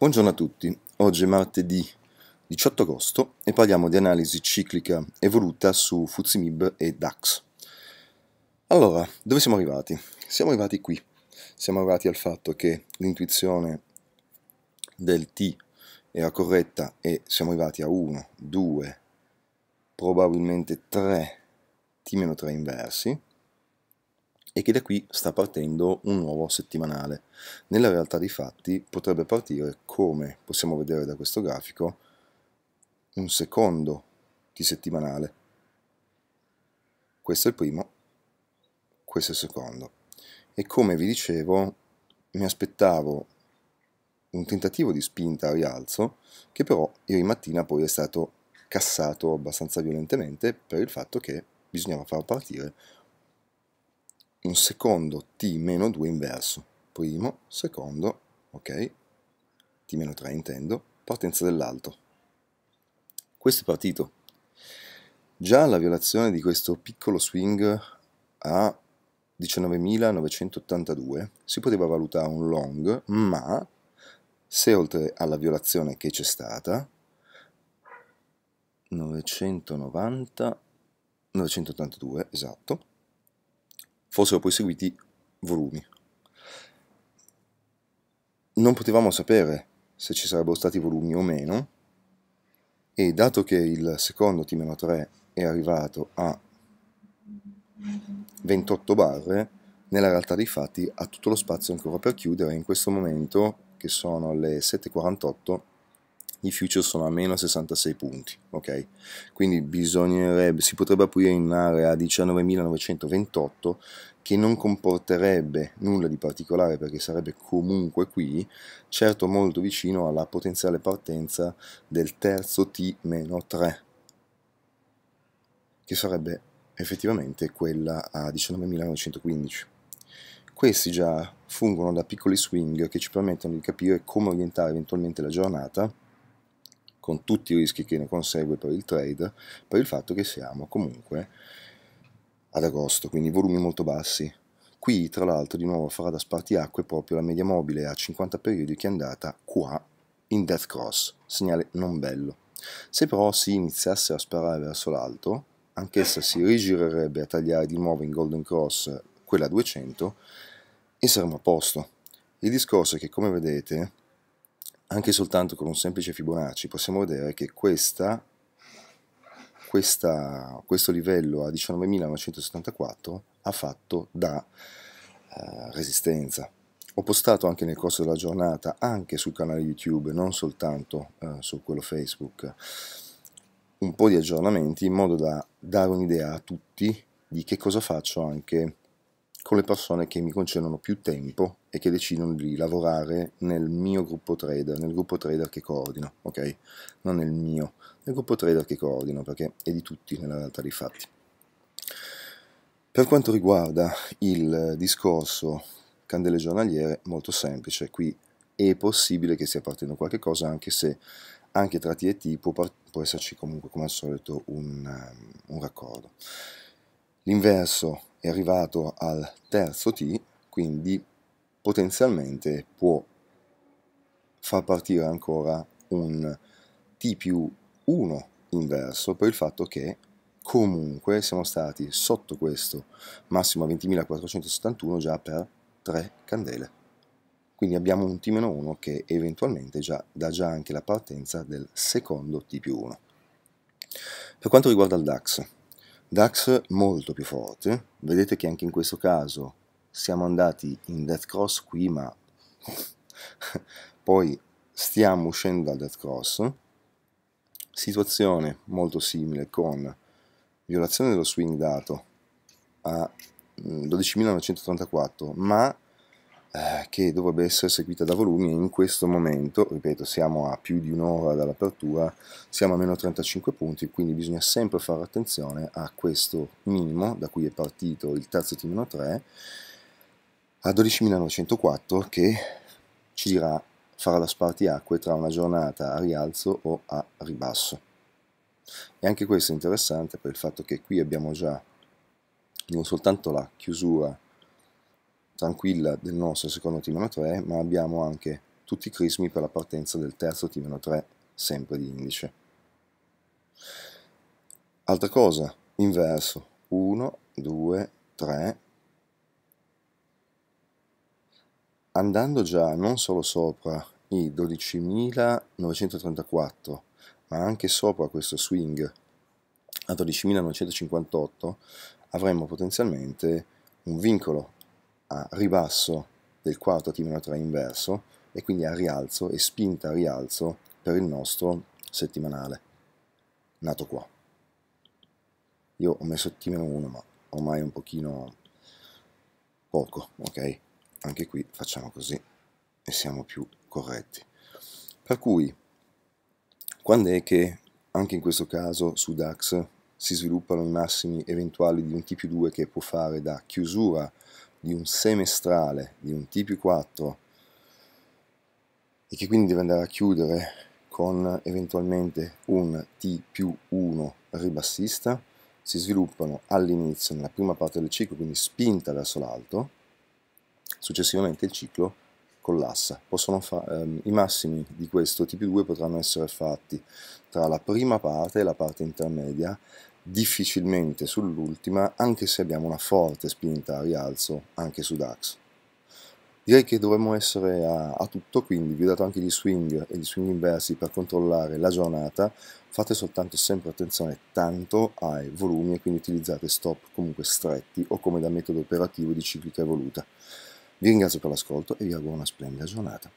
Buongiorno a tutti, oggi è martedì 18 agosto e parliamo di analisi ciclica evoluta su Fuzimib e DAX. Allora, dove siamo arrivati? Siamo arrivati qui, siamo arrivati al fatto che l'intuizione del T era corretta e siamo arrivati a 1, 2, probabilmente 3 T-3 inversi, e che da qui sta partendo un nuovo settimanale. Nella realtà dei fatti potrebbe partire, come possiamo vedere da questo grafico, un secondo di settimanale. Questo è il primo, questo è il secondo. E come vi dicevo, mi aspettavo un tentativo di spinta a rialzo, che però ieri mattina poi è stato cassato abbastanza violentemente per il fatto che bisognava far partire un secondo t meno 2 inverso, primo, secondo, ok, t meno 3 intendo, partenza dell'alto. Questo è partito. Già la violazione di questo piccolo swing a 19.982 si poteva valutare un long, ma se oltre alla violazione che c'è stata, 990, 982, esatto, fossero poi seguiti volumi. Non potevamo sapere se ci sarebbero stati volumi o meno, e dato che il secondo t 3 è arrivato a 28 barre, nella realtà dei fatti ha tutto lo spazio ancora per chiudere. In questo momento, che sono le 7.48, i future sono a meno 66 punti, ok? Quindi bisognerebbe, si potrebbe aprire in un'area a 19.928 che non comporterebbe nulla di particolare perché sarebbe comunque qui, certo molto vicino alla potenziale partenza del terzo T-3, che sarebbe effettivamente quella a 19.915. Questi già fungono da piccoli swing che ci permettono di capire come orientare eventualmente la giornata con tutti i rischi che ne consegue per il trade, per il fatto che siamo comunque ad agosto, quindi volumi molto bassi. Qui tra l'altro di nuovo farà da spartiacque proprio la media mobile a 50 periodi che è andata qua in death cross, segnale non bello. Se però si iniziasse a sparare verso l'alto, anch'essa si rigirerebbe a tagliare di nuovo in golden cross quella 200 e saremmo a posto. Il discorso è che come vedete anche soltanto con un semplice Fibonacci possiamo vedere che questa, questa, questo livello a 19.974 ha fatto da eh, resistenza. Ho postato anche nel corso della giornata, anche sul canale YouTube, non soltanto eh, su quello Facebook, un po' di aggiornamenti in modo da dare un'idea a tutti di che cosa faccio anche con le persone che mi concedono più tempo e che decidono di lavorare nel mio gruppo trader, nel gruppo trader che coordino, ok? Non nel mio, nel gruppo trader che coordino, perché è di tutti nella realtà dei fatti. Per quanto riguarda il discorso candele giornaliere, molto semplice, qui è possibile che stia partendo qualche cosa, anche se anche tra T e T può, può esserci comunque come al solito un, um, un raccordo. L'inverso è arrivato al terzo T, quindi potenzialmente può far partire ancora un T più 1 inverso per il fatto che comunque siamo stati sotto questo massimo a 20.471 già per 3 candele. Quindi abbiamo un T-1 che eventualmente già, dà già anche la partenza del secondo T più 1. Per quanto riguarda il DAX, DAX molto più forte, vedete che anche in questo caso siamo andati in Death Cross qui, ma poi stiamo uscendo da Death Cross. Situazione molto simile con violazione dello swing dato a 12.934, mm, ma eh, che dovrebbe essere seguita da volumi e in questo momento, ripeto, siamo a più di un'ora dall'apertura, siamo a meno 35 punti, quindi bisogna sempre fare attenzione a questo minimo da cui è partito il terzo timino 3 a 12.904 che ci dirà farà la spartiacque tra una giornata a rialzo o a ribasso. E anche questo è interessante per il fatto che qui abbiamo già non soltanto la chiusura tranquilla del nostro secondo timano 3, ma abbiamo anche tutti i crismi per la partenza del terzo timano 3, sempre di indice. Altra cosa, inverso, 1, 2, 3, andando già non solo sopra i 12.934, ma anche sopra questo swing a 12.958, avremmo potenzialmente un vincolo a ribasso del quarto T-3 inverso e quindi a rialzo e spinta a rialzo per il nostro settimanale nato qua. Io ho messo t 1, ma ormai è un pochino poco, ok? anche qui facciamo così e siamo più corretti. Per cui, quando è che anche in questo caso su DAX si sviluppano i massimi eventuali di un T più 2 che può fare da chiusura di un semestrale di un T più 4 e che quindi deve andare a chiudere con eventualmente un T più 1 ribassista, si sviluppano all'inizio, nella prima parte del ciclo, quindi spinta verso l'alto, Successivamente il ciclo collassa. Ehm, I massimi di questo tipo 2 potranno essere fatti tra la prima parte e la parte intermedia, difficilmente sull'ultima, anche se abbiamo una forte spinta a rialzo anche su DAX. Direi che dovremmo essere a, a, tutto, quindi vi ho dato anche gli swing e gli swing inversi per controllare la giornata, fate soltanto sempre attenzione tanto ai volumi e quindi utilizzate stop comunque stretti o come da metodo operativo di ciclica evoluta. Vi ringrazio per l'ascolto e vi auguro una splendida giornata.